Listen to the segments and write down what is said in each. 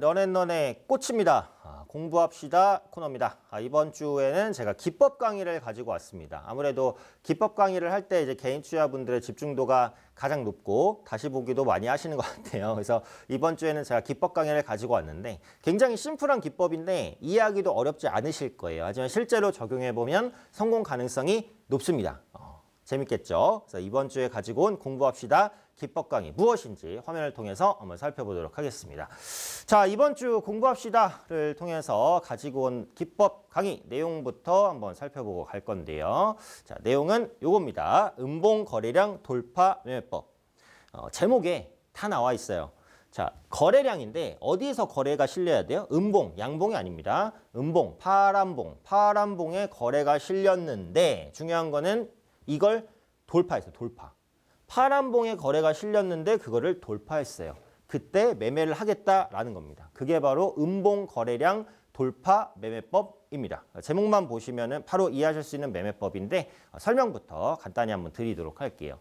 런앤런의 꽃입니다. 아, 공부합시다 코너입니다. 아, 이번 주에는 제가 기법 강의를 가지고 왔습니다. 아무래도 기법 강의를 할 때 이제 개인 투자분들의 집중도가 가장 높고 다시 보기도 많이 하시는 것 같아요. 그래서 이번 주에는 제가 기법 강의를 가지고 왔는데 굉장히 심플한 기법인데 이해하기도 어렵지 않으실 거예요. 하지만 실제로 적용해보면 성공 가능성이 높습니다. 어, 재밌겠죠? 그래서 이번 주에 가지고 온 공부합시다 기법 강의 무엇인지 화면을 통해서 한번 살펴보도록 하겠습니다. 자, 이번 주 공부합시다를 통해서 가지고 온 기법 강의 내용부터 한번 살펴보고 갈 건데요. 자, 내용은 요겁니다. 음봉 거래량 돌파 매매법. 어, 제목에 다 나와 있어요. 자, 거래량인데 어디에서 거래가 실려야 돼요? 음봉, 양봉이 아닙니다. 음봉, 파란봉, 파란봉에 거래가 실렸는데 중요한 거는 이걸 돌파했어 돌파. 파란 봉의 거래가 실렸는데 그거를 돌파했어요. 그때 매매를 하겠다라는 겁니다. 그게 바로 음봉 거래량 돌파 매매법입니다. 제목만 보시면 바로 이해하실 수 있는 매매법인데 설명부터 간단히 한번 드리도록 할게요.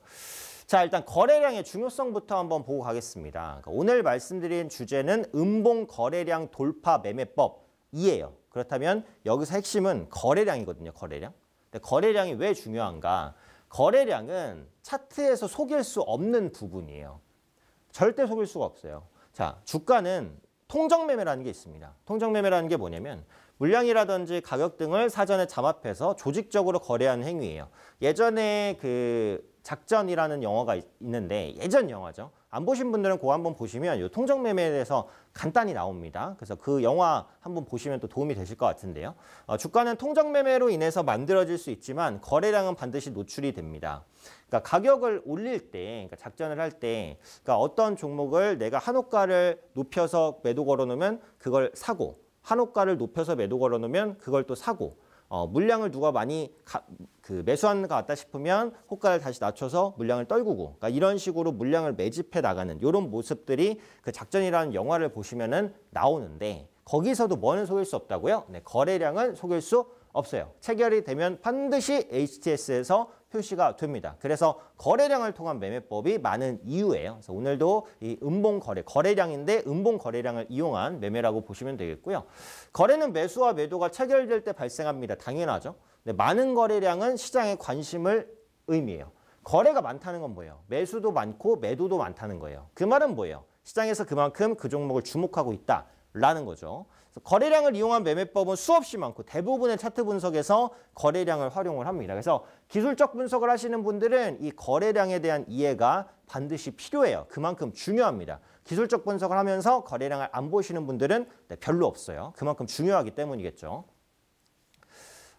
자 일단 거래량의 중요성부터 한번 보고 가겠습니다. 그러니까 오늘 말씀드린 주제는 음봉 거래량 돌파 매매법이에요. 그렇다면 여기서 핵심은 거래량이거든요. 거래량. 근데 거래량이 왜 중요한가? 거래량은 차트에서 속일 수 없는 부분이에요. 절대 속일 수가 없어요. 자, 주가는 통정매매라는 게 있습니다. 통정매매라는 게 뭐냐면 물량이라든지 가격 등을 사전에 잠합해서 조직적으로 거래하는 행위예요. 예전에 그 작전이라는 영화가 있는데 예전 영화죠. 안 보신 분들은 그거 한번 보시면 요 통정 매매에 대해서 간단히 나옵니다. 그래서 그 영화 한번 보시면 또 도움이 되실 것 같은데요. 어, 주가는 통정 매매로 인해서 만들어질 수 있지만 거래량은 반드시 노출이 됩니다. 그러니까 가격을 올릴 때, 그러니까 작전을 할 때, 그러니까 어떤 종목을 내가 한옥가를 높여서 매도 걸어놓으면 그걸 사고, 한옥가를 높여서 매도 걸어놓으면 그걸 또 사고. 어, 물량을 누가 많이 가, 그 매수한 것 같다 싶으면 호가를 다시 낮춰서 물량을 떨구고 그러니까 이런 식으로 물량을 매집해 나가는 이런 모습들이 그 작전이라는 영화를 보시면은 나오는데 거기서도 뭐는 속일 수 없다고요? 네, 거래량은 속일 수 없어요. 체결이 되면 반드시 HTS에서 표시가 됩니다. 그래서 거래량을 통한 매매법이 많은 이유예요. 그래서 오늘도 이 음봉 거래, 거래량인데 음봉 거래량을 이용한 매매라고 보시면 되겠고요. 거래는 매수와 매도가 체결될 때 발생합니다. 당연하죠. 근데 많은 거래량은 시장의 관심을 의미해요. 거래가 많다는 건 뭐예요? 매수도 많고 매도도 많다는 거예요. 그 말은 뭐예요? 시장에서 그만큼 그 종목을 주목하고 있다라는 거죠. 거래량을 이용한 매매법은 수없이 많고 대부분의 차트 분석에서 거래량을 활용을 합니다. 그래서 기술적 분석을 하시는 분들은 이 거래량에 대한 이해가 반드시 필요해요. 그만큼 중요합니다. 기술적 분석을 하면서 거래량을 안 보시는 분들은 네, 별로 없어요. 그만큼 중요하기 때문이겠죠.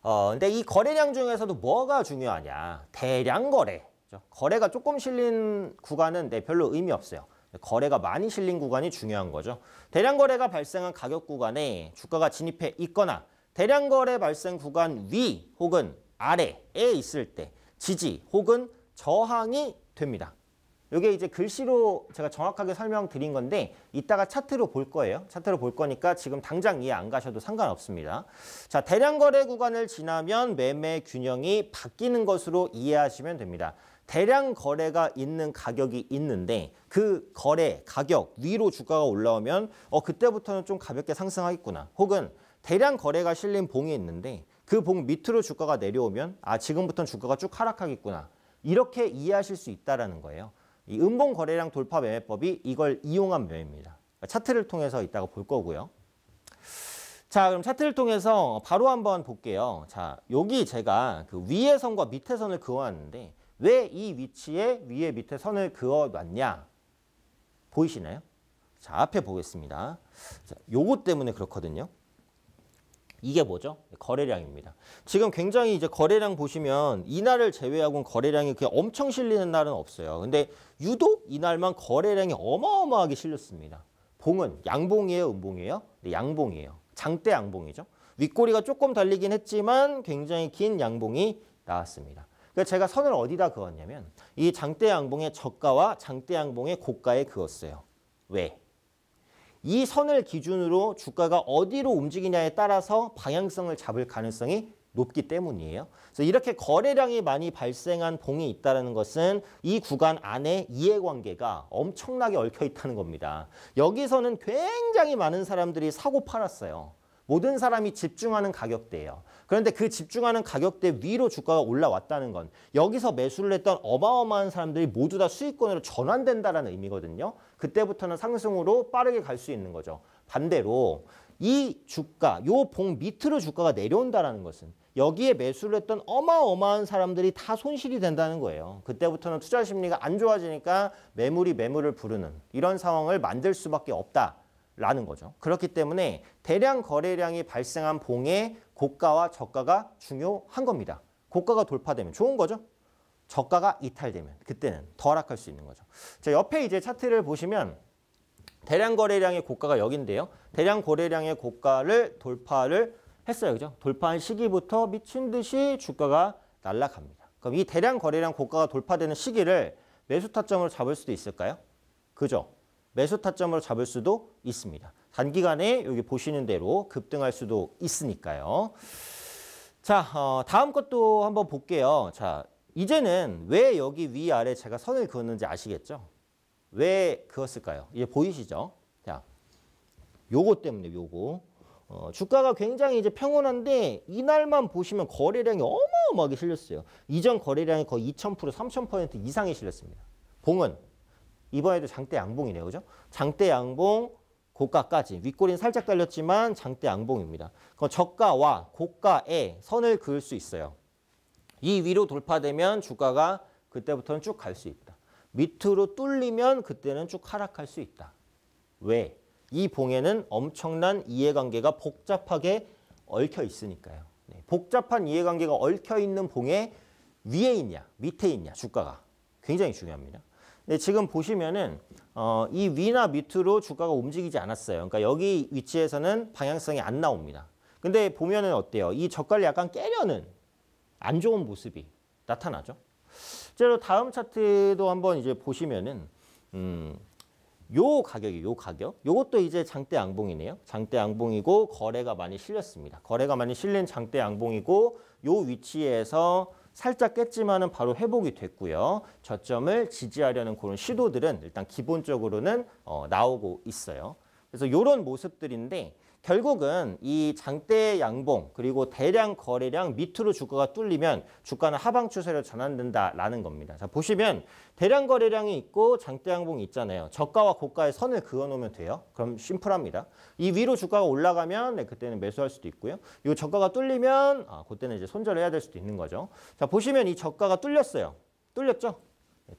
어, 근데 이 거래량 중에서도 뭐가 중요하냐. 대량 거래. 그렇죠? 거래가 조금 실린 구간은 네, 별로 의미 없어요. 거래가 많이 실린 구간이 중요한 거죠. 대량 거래가 발생한 가격 구간에 주가가 진입해 있거나 대량 거래 발생 구간 위 혹은 아래에 있을 때 지지 혹은 저항이 됩니다. 이게 이제 글씨로 제가 정확하게 설명드린 건데 이따가 차트로 볼 거예요. 차트로 볼 거니까 지금 당장 이해 안 가셔도 상관없습니다. 자, 대량 거래 구간을 지나면 매매 균형이 바뀌는 것으로 이해하시면 됩니다. 대량 거래가 있는 가격이 있는데 그 거래 가격 위로 주가가 올라오면 어 그때부터는 좀 가볍게 상승하겠구나. 혹은 대량 거래가 실린 봉이 있는데 그 봉 밑으로 주가가 내려오면 아 지금부터는 주가가 쭉 하락하겠구나. 이렇게 이해하실 수 있다라는 거예요. 이 음봉 거래량 돌파 매매법이 이걸 이용한 매매입니다. 차트를 통해서 이따가 볼 거고요. 자, 그럼 차트를 통해서 바로 한번 볼게요. 자, 여기 제가 그 위의 선과 밑의 선을 그어놨는데 왜이 위치에 위에 밑에 선을 그어놨냐? 보이시나요? 자, 앞에 보겠습니다. 자, 요거 때문에 그렇거든요. 이게 뭐죠? 거래량입니다. 지금 굉장히 이제 거래량 보시면 이날을 제외하고는 거래량이 그냥 엄청 실리는 날은 없어요. 근데 유독 이날만 거래량이 어마어마하게 실렸습니다. 봉은 양봉이에요, 음봉이에요? 네, 양봉이에요. 장대 양봉이죠. 윗꼬리가 조금 달리긴 했지만 굉장히 긴 양봉이 나왔습니다. 그러니까 제가 선을 어디다 그었냐면 이 장대양봉의 저가와 장대양봉의 고가에 그었어요. 왜? 이 선을 기준으로 주가가 어디로 움직이냐에 따라서 방향성을 잡을 가능성이 높기 때문이에요. 그래서 이렇게 거래량이 많이 발생한 봉이 있다는 것은 이 구간 안에 이해관계가 엄청나게 얽혀 있다는 겁니다. 여기서는 굉장히 많은 사람들이 사고 팔았어요. 모든 사람이 집중하는 가격대예요. 그런데 그 집중하는 가격대 위로 주가가 올라왔다는 건 여기서 매수를 했던 어마어마한 사람들이 모두 다 수익권으로 전환된다라는 의미거든요. 그때부터는 상승으로 빠르게 갈 수 있는 거죠. 반대로 이 주가, 요 봉 밑으로 주가가 내려온다라는 것은 여기에 매수를 했던 어마어마한 사람들이 다 손실이 된다는 거예요. 그때부터는 투자 심리가 안 좋아지니까 매물이 매물을 부르는 이런 상황을 만들 수밖에 없다. 라는 거죠. 그렇기 때문에 대량 거래량이 발생한 봉의 고가와 저가가 중요한 겁니다. 고가가 돌파되면 좋은 거죠. 저가가 이탈되면 그때는 더 하락할 수 있는 거죠. 자, 옆에 이제 차트를 보시면 대량 거래량의 고가가 여기인데요. 대량 거래량의 고가를 돌파를 했어요. 그죠? 돌파한 시기부터 미친 듯이 주가가 날라갑니다. 그럼 이 대량 거래량 고가가 돌파되는 시기를 매수 타점으로 잡을 수도 있을까요? 그죠? 매수 타점으로 잡을 수도 있습니다. 단기간에 여기 보시는 대로 급등할 수도 있으니까요. 자, 어, 다음 것도 한번 볼게요. 자, 이제는 왜 여기 위아래 제가 선을 그었는지 아시겠죠? 왜 그었을까요? 이제 보이시죠? 자, 요거 때문에 요거. 어, 주가가 굉장히 이제 평온한데 이날만 보시면 거래량이 어마어마하게 실렸어요. 이전 거래량이 거의 2,000%, 3,000% 이상이 실렸습니다. 봉은 이번에도 장대 양봉이네요. 그죠? 장대 양봉 고가까지 윗골이는 살짝 달렸지만 장대 양봉입니다. 그럼 저가와 고가에 선을 그을 수 있어요. 이 위로 돌파되면 주가가 그때부터는 쭉 갈 수 있다. 밑으로 뚫리면 그때는 쭉 하락할 수 있다. 왜? 이 봉에는 엄청난 이해관계가 복잡하게 얽혀 있으니까요. 네, 복잡한 이해관계가 얽혀 있는 봉에 위에 있냐 밑에 있냐 주가가 굉장히 중요합니다. 근 지금 보시면은 어, 이 위나 밑으로 주가가 움직이지 않았어요. 그러니까 여기 위치에서는 방향성이 안 나옵니다. 근데 보면은 어때요? 이 저가를 약간 깨려는 안 좋은 모습이 나타나죠. 실제로 다음 차트도 한번 이제 보시면은 음, 요 가격이 요 가격 요것도 이제 장대 양봉이네요 장대 양봉이고 거래가 많이 실렸습니다 거래가 많이 실린 장대 양봉이고 요 위치에서 살짝 깼지만은 바로 회복이 됐고요. 저점을 지지하려는 그런 시도들은 일단 기본적으로는 어, 나오고 있어요. 그래서 이런 모습들인데 결국은 이 장대 양봉 그리고 대량 거래량 밑으로 주가가 뚫리면 주가는 하방 추세로 전환된다라는 겁니다. 자 보시면 대량 거래량이 있고 장대 양봉이 있잖아요. 저가와 고가의 선을 그어놓으면 돼요. 그럼 심플합니다. 이 위로 주가가 올라가면 네, 그때는 매수할 수도 있고요. 이 저가가 뚫리면 아, 그때는 이제 손절해야 될 수도 있는 거죠. 자 보시면 이 저가가 뚫렸어요. 뚫렸죠?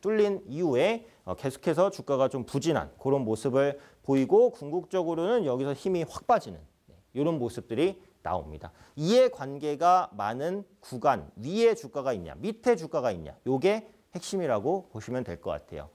뚫린 이후에 어, 계속해서 주가가 좀 부진한 그런 모습을 보이고 궁극적으로는 여기서 힘이 확 빠지는 네, 이런 모습들이 나옵니다. 이에 관계가 많은 구간 위에 주가가 있냐 밑에 주가가 있냐 요게 핵심이라고 보시면 될 것 같아요.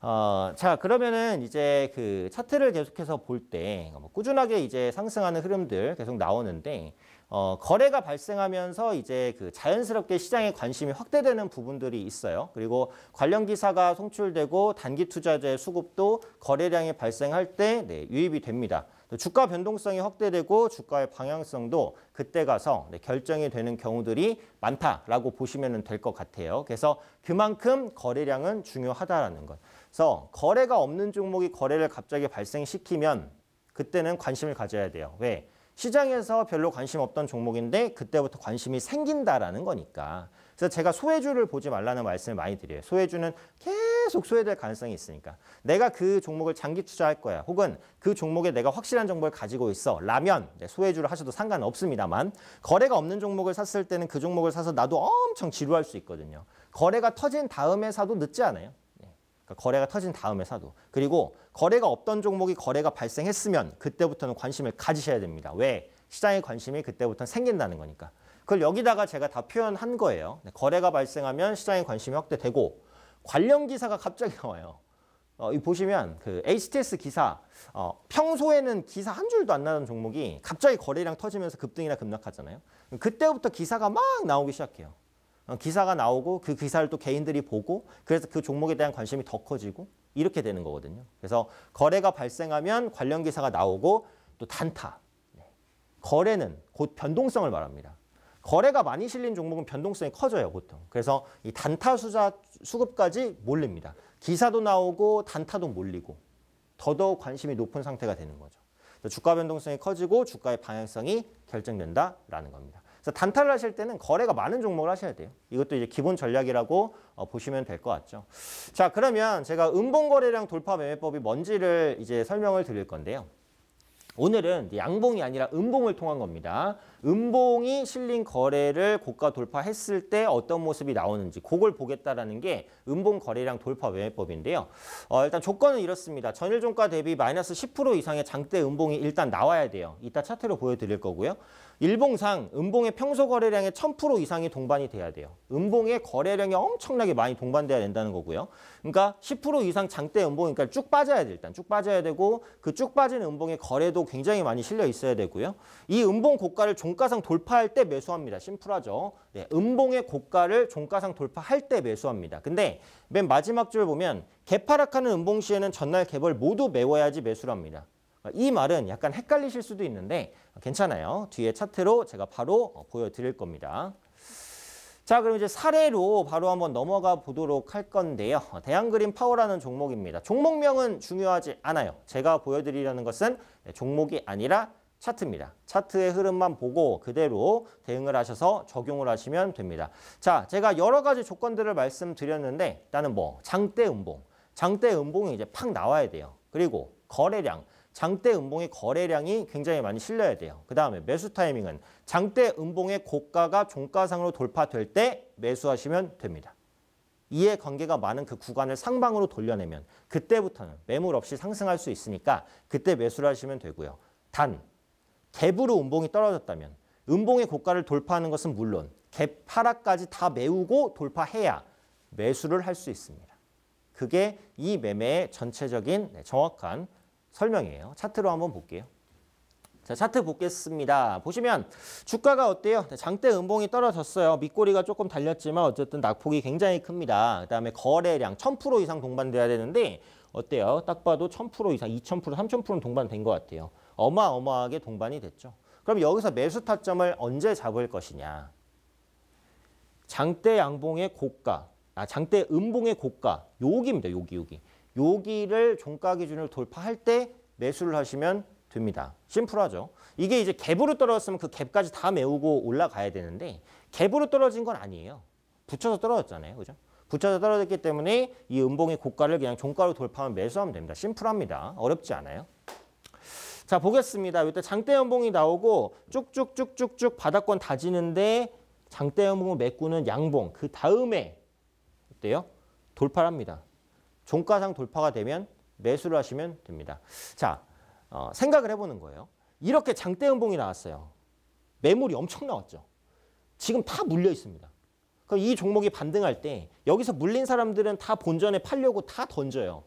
어, 자 그러면은 이제 그 차트를 계속해서 볼때 뭐 꾸준하게 이제 상승하는 흐름들 계속 나오는데 어, 거래가 발생하면서 이제 그 자연스럽게 시장의 관심이 확대되는 부분들이 있어요. 그리고 관련 기사가 송출되고 단기 투자자의 수급도 거래량이 발생할 때 네, 유입이 됩니다. 주가 변동성이 확대되고 주가의 방향성도 그때 가서 네, 결정이 되는 경우들이 많다라고 보시면 될 것 같아요. 그래서 그만큼 거래량은 중요하다라는 것. 그래서 거래가 없는 종목이 거래를 갑자기 발생시키면 그때는 관심을 가져야 돼요. 왜? 시장에서 별로 관심 없던 종목인데 그때부터 관심이 생긴다라는 거니까. 그래서 제가 소외주를 보지 말라는 말씀을 많이 드려요. 소외주는 계속 소외될 가능성이 있으니까. 내가 그 종목을 장기 투자할 거야. 혹은 그 종목에 내가 확실한 정보를 가지고 있어. 라면 네, 소외주를 하셔도 상관 없습니다만 거래가 없는 종목을 샀을 때는 그 종목을 사서 나도 엄청 지루할 수 있거든요. 거래가 터진 다음에 사도 늦지 않아요. 그러니까 거래가 터진 다음에 사도. 그리고 거래가 없던 종목이 거래가 발생했으면 그때부터는 관심을 가지셔야 됩니다. 왜? 시장의 관심이 그때부터는 생긴다는 거니까. 그걸 여기다가 제가 다 표현한 거예요. 네, 거래가 발생하면 시장의 관심이 확대되고 관련 기사가 갑자기 나와요. 어, 이 보시면 그 HTS 기사 어, 평소에는 기사 한 줄도 안 나는 종목이 갑자기 거래량 터지면서 급등이나 급락하잖아요. 그때부터 기사가 막 나오기 시작해요. 어, 기사가 나오고 그 기사를 또 개인들이 보고 그래서 그 종목에 대한 관심이 더 커지고 이렇게 되는 거거든요. 그래서 거래가 발생하면 관련 기사가 나오고 또 단타. 네. 거래는 곧 변동성을 말합니다. 거래가 많이 실린 종목은 변동성이 커져요, 보통. 그래서 이 단타 수자 수급까지 몰립니다. 기사도 나오고 단타도 몰리고 더더욱 관심이 높은 상태가 되는 거죠. 주가 변동성이 커지고 주가의 방향성이 결정된다라는 겁니다. 그래서 단타를 하실 때는 거래가 많은 종목을 하셔야 돼요. 이것도 이제 기본 전략이라고 어, 보시면 될 것 같죠. 자, 그러면 제가 음봉 거래량 돌파 매매법이 뭔지를 이제 설명을 드릴 건데요. 오늘은 양봉이 아니라 음봉을 통한 겁니다. 음봉이 실린 거래를 고가 돌파했을 때 어떤 모습이 나오는지 그걸 보겠다라는 게 음봉 거래량 돌파 외매법인데요. 어, 일단 조건은 이렇습니다. 전일 종가 대비 마이너스 10% 이상의 장대 음봉이 일단 나와야 돼요. 이따 차트로 보여드릴 거고요. 일봉상 음봉의 평소 거래량의 1000% 이상이 동반이 돼야 돼요. 음봉의 거래량이 엄청나게 많이 동반돼야 된다는 거고요. 그러니까 10% 이상 장대 음봉이니까 그러니까 쭉 빠져야 돼 일단 쭉 빠져야 되고 그 쭉 빠진 음봉의 거래도 굉장히 많이 실려 있어야 되고요. 이 음봉 고가를 종 종가상 돌파할 때 매수합니다. 심플하죠. 네, 음봉의 고가를 종가상 돌파할 때 매수합니다. 근데 맨 마지막 줄 보면 개파락하는 음봉 시에는 전날 개벌 모두 메워야지 매수를 합니다. 그러니까 이 말은 약간 헷갈리실 수도 있는데 괜찮아요. 뒤에 차트로 제가 바로 어, 보여드릴 겁니다. 자 그럼 이제 사례로 바로 한번 넘어가 보도록 할 건데요. 대한그린 파워라는 종목입니다. 종목명은 중요하지 않아요. 제가 보여드리려는 것은 네, 종목이 아니라 차트입니다. 차트의 흐름만 보고 그대로 대응을 하셔서 적용을 하시면 됩니다. 자, 제가 여러 가지 조건들을 말씀드렸는데 일단은 뭐 장대 음봉, 장대 음봉이 이제 팍 나와야 돼요. 그리고 거래량, 장대 음봉의 거래량이 굉장히 많이 실려야 돼요. 그 다음에 매수 타이밍은 장대 음봉의 고가가 종가상으로 돌파될 때 매수하시면 됩니다. 이해 관계가 많은 그 구간을 상방으로 돌려내면 그때부터는 매물 없이 상승할 수 있으니까 그때 매수를 하시면 되고요. 단 갭으로 음봉이 떨어졌다면 음봉의 고가를 돌파하는 것은 물론 갭 하락까지 다 메우고 돌파해야 매수를 할 수 있습니다. 그게 이 매매의 전체적인 네, 정확한 설명이에요. 차트로 한번 볼게요. 자, 차트 보겠습니다. 보시면 주가가 어때요? 네, 장대 음봉이 떨어졌어요. 밑꼬리가 조금 달렸지만 어쨌든 낙폭이 굉장히 큽니다. 그다음에 거래량 1000% 이상 동반돼야 되는데 어때요? 딱 봐도 1000% 이상, 2000%, 3000%는 동반된 것 같아요. 어마어마하게 동반이 됐죠. 그럼 여기서 매수 타점을 언제 잡을 것이냐. 장대 양봉의 고가, 아 장대 음봉의 고가, 여기입니다. 여기, 여기. 여기를 종가 기준을 돌파할 때 매수를 하시면 됩니다. 심플하죠. 이게 이제 갭으로 떨어졌으면 그 갭까지 다 메우고 올라가야 되는데 갭으로 떨어진 건 아니에요. 붙여서 떨어졌잖아요. 그죠? 붙여서 떨어졌기 때문에 이 음봉의 고가를 그냥 종가로 돌파하면 매수하면 됩니다. 심플합니다. 어렵지 않아요. 자 보겠습니다. 이때 장대 연봉이 나오고 쭉쭉쭉쭉쭉 바닥권 다지는데 장대 연봉을 메꾸는 양봉 그 다음에 어때요? 돌파를 합니다. 종가상 돌파가 되면 매수를 하시면 됩니다. 자 어, 생각을 해보는 거예요. 이렇게 장대 연봉이 나왔어요. 매물이 엄청 나왔죠. 지금 다 물려 있습니다. 그럼 이 종목이 반등할 때 여기서 물린 사람들은 다 본전에 팔려고 다 던져요.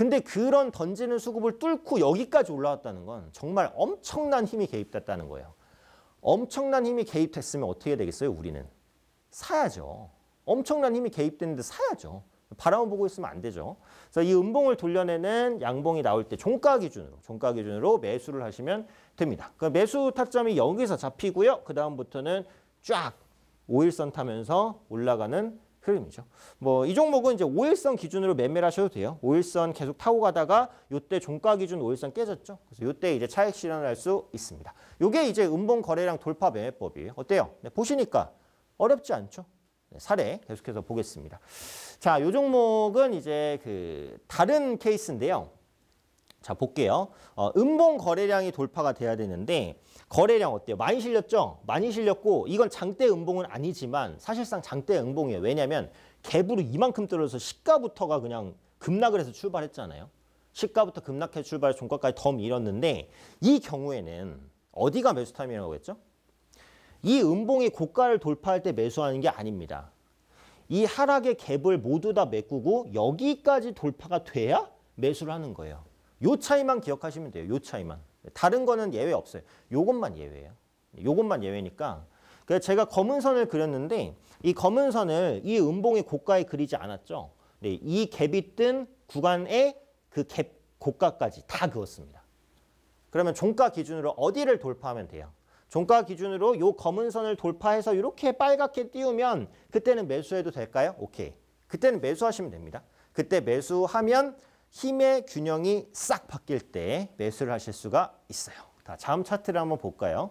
근데 그런 던지는 수급을 뚫고 여기까지 올라왔다는 건 정말 엄청난 힘이 개입됐다는 거예요. 엄청난 힘이 개입됐으면 어떻게 되겠어요? 우리는 사야죠. 엄청난 힘이 개입됐는데 사야죠. 바람을 보고 있으면 안 되죠. 그래서 이 음봉을 돌려내는 양봉이 나올 때 종가 기준으로 종가 기준으로 매수를 하시면 됩니다. 그 매수 타점이 여기서 잡히고요. 그 다음부터는 쫙 5일선 타면서 올라가는 흐름이죠. 뭐 이 종목은 이제 5일선 기준으로 매매를 하셔도 돼요. 5일선 계속 타고 가다가 요때 종가 기준 5일선 깨졌죠. 그래서 요때 이제 차익 실현을 할 수 있습니다. 요게 이제 음봉 거래량 돌파 매매법이에요. 어때요? 네, 보시니까 어렵지 않죠? 네, 사례 계속해서 보겠습니다. 자, 요 종목은 이제 그 다른 케이스인데요. 자, 볼게요. 어, 음봉 거래량이 돌파가 돼야 되는데 거래량 어때요? 많이 실렸죠? 많이 실렸고 이건 장대 음봉은 아니지만 사실상 장대 음봉이에요. 왜냐면 하 갭으로 이만큼 떨어져서 시가부터가 그냥 급락을 해서 출발했잖아요. 시가부터 급락해 출발 종가까지 더 밀었는데 이 경우에는 어디가 매수 타임이라고 했죠? 이 음봉이 고가를 돌파할 때 매수하는 게 아닙니다. 이 하락의 갭을 모두 다 메꾸고 여기까지 돌파가 돼야 매수를 하는 거예요. 요 차이만 기억하시면 돼요. 요 차이만. 다른 거는 예외 없어요. 요것만 예외예요. 요것만 예외니까 그래서 제가 검은 선을 그렸는데 이 검은 선을 이 음봉의 고가에 그리지 않았죠. 네, 이 갭이 뜬 구간의 그 갭 고가까지 다 그었습니다. 그러면 종가 기준으로 어디를 돌파하면 돼요? 종가 기준으로 요 검은 선을 돌파해서 이렇게 빨갛게 띄우면 그때는 매수해도 될까요? 오케이. 그때는 매수하시면 됩니다. 그때 매수하면 힘의 균형이 싹 바뀔 때 매수를 하실 수가 있어요. 자, 다음 차트를 한번 볼까요?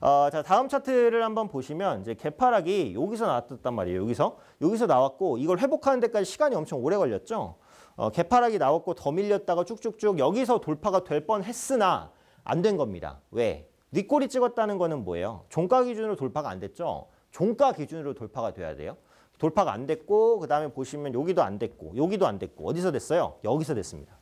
어, 자, 다음 차트를 한번 보시면 이제 개파락이 여기서 나왔단 말이에요. 여기서 여기서 나왔고 이걸 회복하는 데까지 시간이 엄청 오래 걸렸죠. 어, 개파락이 나왔고 더 밀렸다가 쭉쭉쭉 여기서 돌파가 될 뻔했으나 안 된 겁니다. 왜? 뒷골이 찍었다는 거는 뭐예요? 종가 기준으로 돌파가 안 됐죠? 종가 기준으로 돌파가 돼야 돼요. 돌파가 안 됐고 그 다음에 보시면 여기도 안 됐고 여기도 안 됐고 어디서 됐어요? 여기서 됐습니다.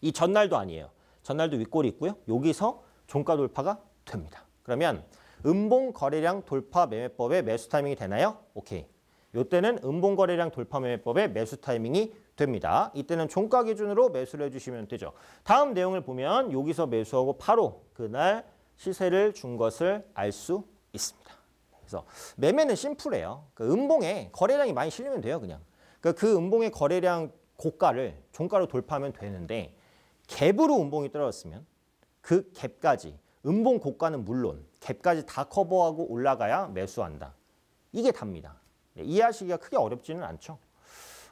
이 전날도 아니에요. 전날도 윗골이 있고요. 여기서 종가 돌파가 됩니다. 그러면 음봉 거래량 돌파 매매법의 매수 타이밍이 되나요? 오케이. 이때는 음봉 거래량 돌파 매매법의 매수 타이밍이 됩니다. 이때는 종가 기준으로 매수를 해주시면 되죠. 다음 내용을 보면 여기서 매수하고 바로 그날 시세를 준 것을 알 수 있습니다. 그래서 매매는 심플해요. 그 음봉에 거래량이 많이 실리면 돼요, 그냥. 그러니까 그 음봉의 거래량 고가를 종가로 돌파하면 되는데 갭으로 음봉이 떨어졌으면 그 갭까지 음봉 고가는 물론 갭까지 다 커버하고 올라가야 매수한다. 이게 답니다. 네, 이해하시기가 크게 어렵지는 않죠.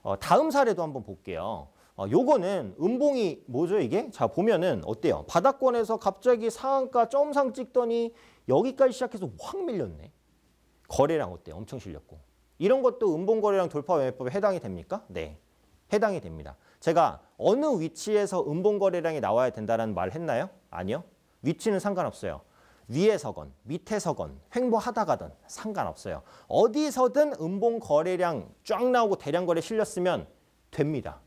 어, 다음 사례도 한번 볼게요. 어, 요거는 음봉이 뭐죠 이게? 자 보면은 어때요? 바닥권에서 갑자기 상한가 점상 찍더니 여기까지 시작해서 확 밀렸네. 거래량 어때요? 엄청 실렸고. 이런 것도 음봉거래량 돌파 매매법에 해당이 됩니까? 네. 해당이 됩니다. 제가 어느 위치에서 음봉거래량이 나와야 된다는 말 했나요? 아니요. 위치는 상관없어요. 위에서건 밑에서건 횡보하다가든 상관없어요. 어디서든 음봉 거래량 쫙 나오고 대량 거래 실렸으면 됩니다.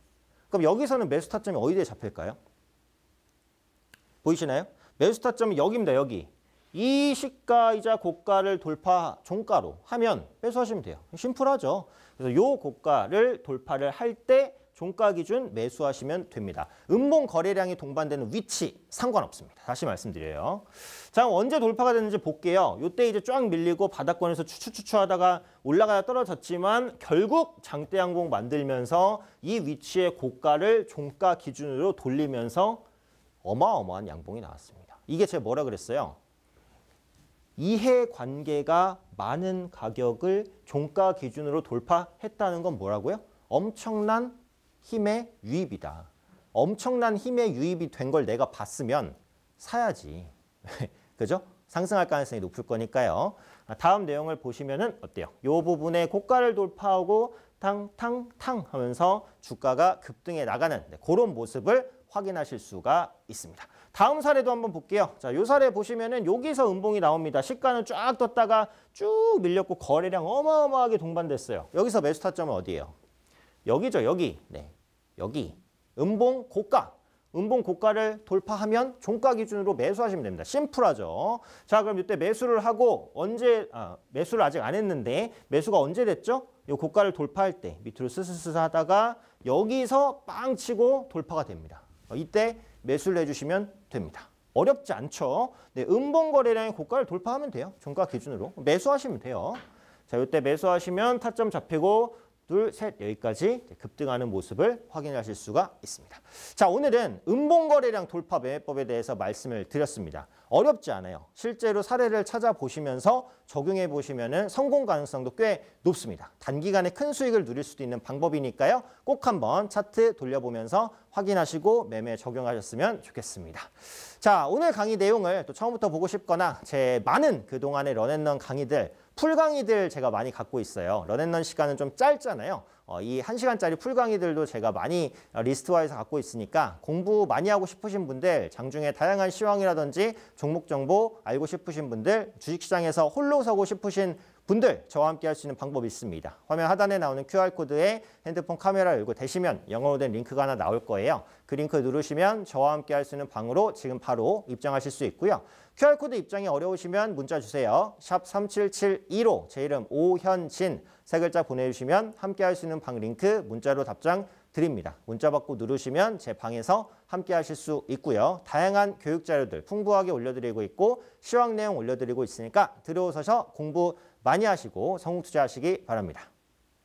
그럼 여기서는 매수 타점이 어디에 잡힐까요? 보이시나요? 매수 타점이 여기입니다. 여기. 이 시가이자 고가를 돌파 종가로 하면 매수하시면 돼요. 심플하죠. 그래서 요 고가를 돌파를 할 때 종가 기준 매수하시면 됩니다. 음봉 거래량이 동반되는 위치 상관없습니다. 다시 말씀드려요. 자, 언제 돌파가 됐는지 볼게요. 요때 이제 쫙 밀리고 바닥권에서 추추추추 하다가 올라가다 떨어졌지만 결국 장대항공 만들면서 이 위치의 고가를 종가 기준으로 돌리면서 어마어마한 양봉이 나왔습니다. 이게 제가 뭐라 그랬어요? 이해관계가 많은 가격을 종가 기준으로 돌파했다는 건 뭐라고요? 엄청난 힘의 유입이다. 엄청난 힘의 유입이 된 걸 내가 봤으면 사야지. 그죠? 상승할 가능성이 높을 거니까요. 다음 내용을 보시면은 어때요? 이 부분에 고가를 돌파하고 탕탕탕 하면서 주가가 급등해 나가는 네, 그런 모습을 확인하실 수가 있습니다. 다음 사례도 한번 볼게요. 자, 요 사례 보시면은 여기서 음봉이 나옵니다. 시가는 쫙 떴다가 쭉 밀렸고 거래량 어마어마하게 동반됐어요. 여기서 매수 타점은 어디예요? 여기죠, 여기. 네. 여기. 음봉 고가. 음봉 고가를 돌파하면 종가 기준으로 매수하시면 됩니다. 심플하죠. 자, 그럼 이때 매수를 하고 언제 아, 매수를 아직 안 했는데 매수가 언제 됐죠? 이 고가를 돌파할 때 밑으로 스스스 하다가 여기서 빵 치고 돌파가 됩니다. 어, 이때 매수를 해주시면 됩니다. 어렵지 않죠? 네, 음봉 거래량의 고가를 돌파하면 돼요. 종가 기준으로. 매수하시면 돼요. 자, 이때 매수하시면 타점 잡히고 둘, 셋 여기까지 급등하는 모습을 확인하실 수가 있습니다. 자 오늘은 은봉거래량 돌파 매매법에 대해서 말씀을 드렸습니다. 어렵지 않아요. 실제로 사례를 찾아보시면서 적용해 보시면 성공 가능성도 꽤 높습니다. 단기간에 큰 수익을 누릴 수도 있는 방법이니까요. 꼭 한번 차트 돌려보면서 확인하시고 매매 적용하셨으면 좋겠습니다. 자 오늘 강의 내용을 또 처음부터 보고 싶거나 제 많은 그동안의 런앤런 강의들 풀 강의들 제가 많이 갖고 있어요. 런앤런 시간은 좀 짧잖아요. 어, 이1시간짜리풀 강의들도 제가 많이 어, 리스트화해서 갖고 있으니까 공부 많이 하고 싶으신 분들, 장중에 다양한 시황이라든지 종목 정보 알고 싶으신 분들, 주식시장에서 홀로 서고 싶으신 분들 저와 함께 할 수 있는 방법이 있습니다. 화면 하단에 나오는 QR코드에 핸드폰 카메라 열고 대시면 영어로 된 링크가 하나 나올 거예요. 그 링크 누르시면 저와 함께 할 수 있는 방으로 지금 바로 입장하실 수 있고요. QR코드 입장이 어려우시면 문자 주세요. 샵 3771호 제 이름 오현진 세 글자 보내주시면 함께 할 수 있는 방 링크 문자로 답장 드립니다. 문자 받고 누르시면 제 방에서 함께 하실 수 있고요. 다양한 교육 자료들 풍부하게 올려드리고 있고 시황 내용 올려드리고 있으니까 들어오셔서 공부 많이 하시고 성공 투자하시기 바랍니다.